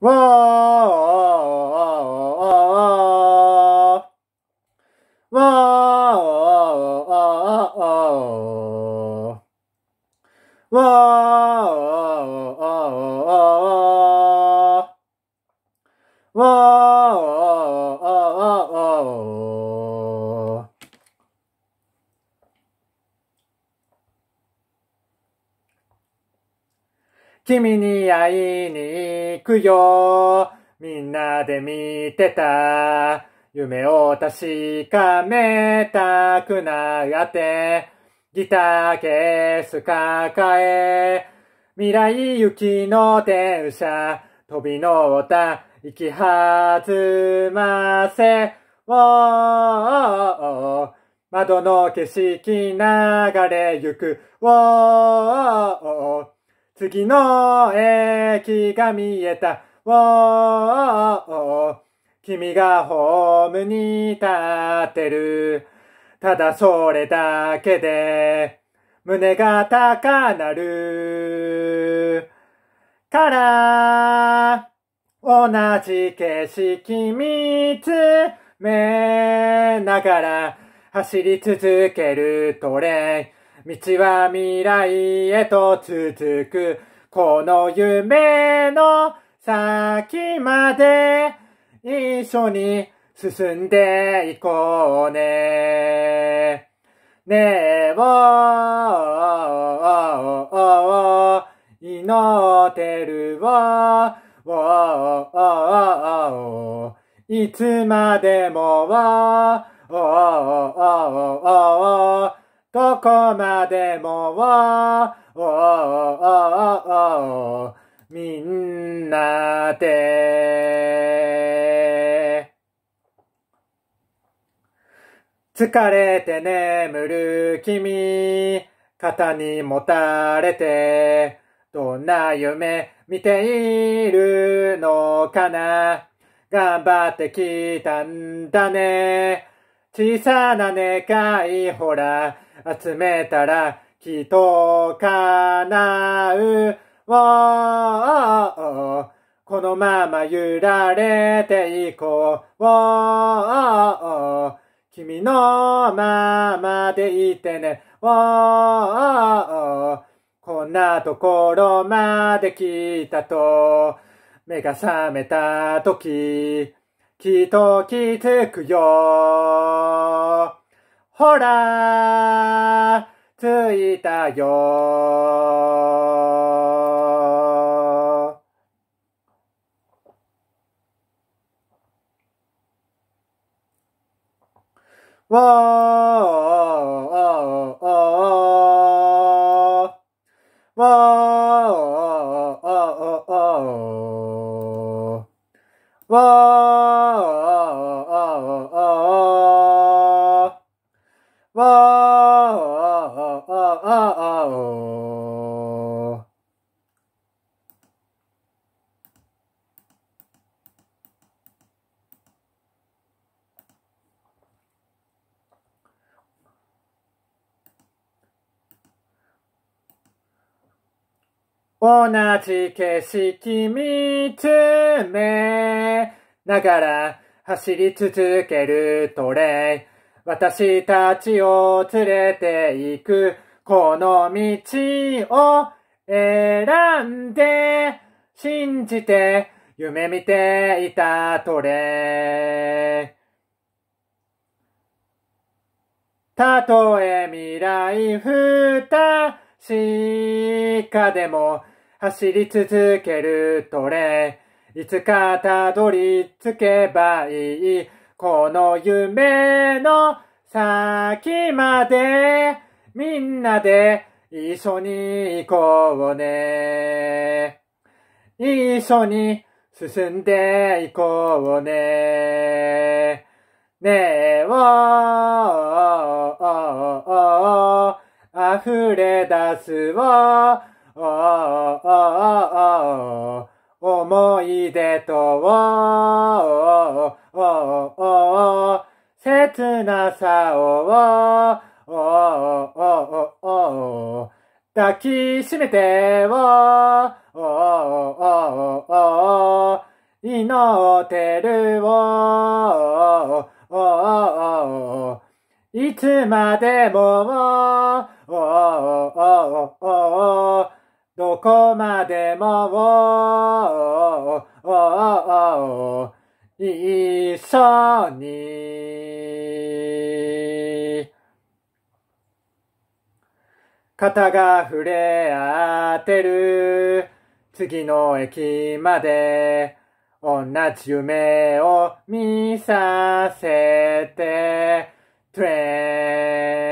Whoa! 君に会いに行くよ。みんなで見てた。夢を確かめたくなってギターケース抱え未来行きの電車飛び乗った行き弾ませお窓の景色流れゆくお次の駅が見えた。おー君がホームに立ってる。ただそれだけで、胸が高鳴る。から、同じ景色見つめながら走り続けるトレイン。道は未来へと続く。この夢の先まで一緒に進んでいこうね。ねえ、おー、祈ってるわ。おー、いつまでも、わ。おー、おー、おー、どこまでも、おおおみんなで、疲れて眠る君、肩にもたれて、どんな夢見ているのかな頑張ってきたんだね。小さな願い、ほら、集めたらきっと叶う。このまま揺られていこう。君のままでいてね。こんなところまで来たと、目が覚めた時、きっと気づくよ。ほらついたよーおーおーわあ、ああ、ああ、お同じ景色見つめながら走り続けるトレイ私たちを連れて行く、この道を選んで、信じて、夢見ていたトレ。たとえ未来たしかでも走り続けるトレ。いつかたどり着けばいい。この夢の先までみんなで一緒に行こうね。一緒に進んでいこうね。ねえ、おー、溢れ出すを、お思い出と、切な竿を、おおおお抱きしめてお、おおお祈ってるお、おおいつまでも、おおどこまでも、一緒に肩が触れ合ってる。次の駅まで同じ夢を見させて。トゥエー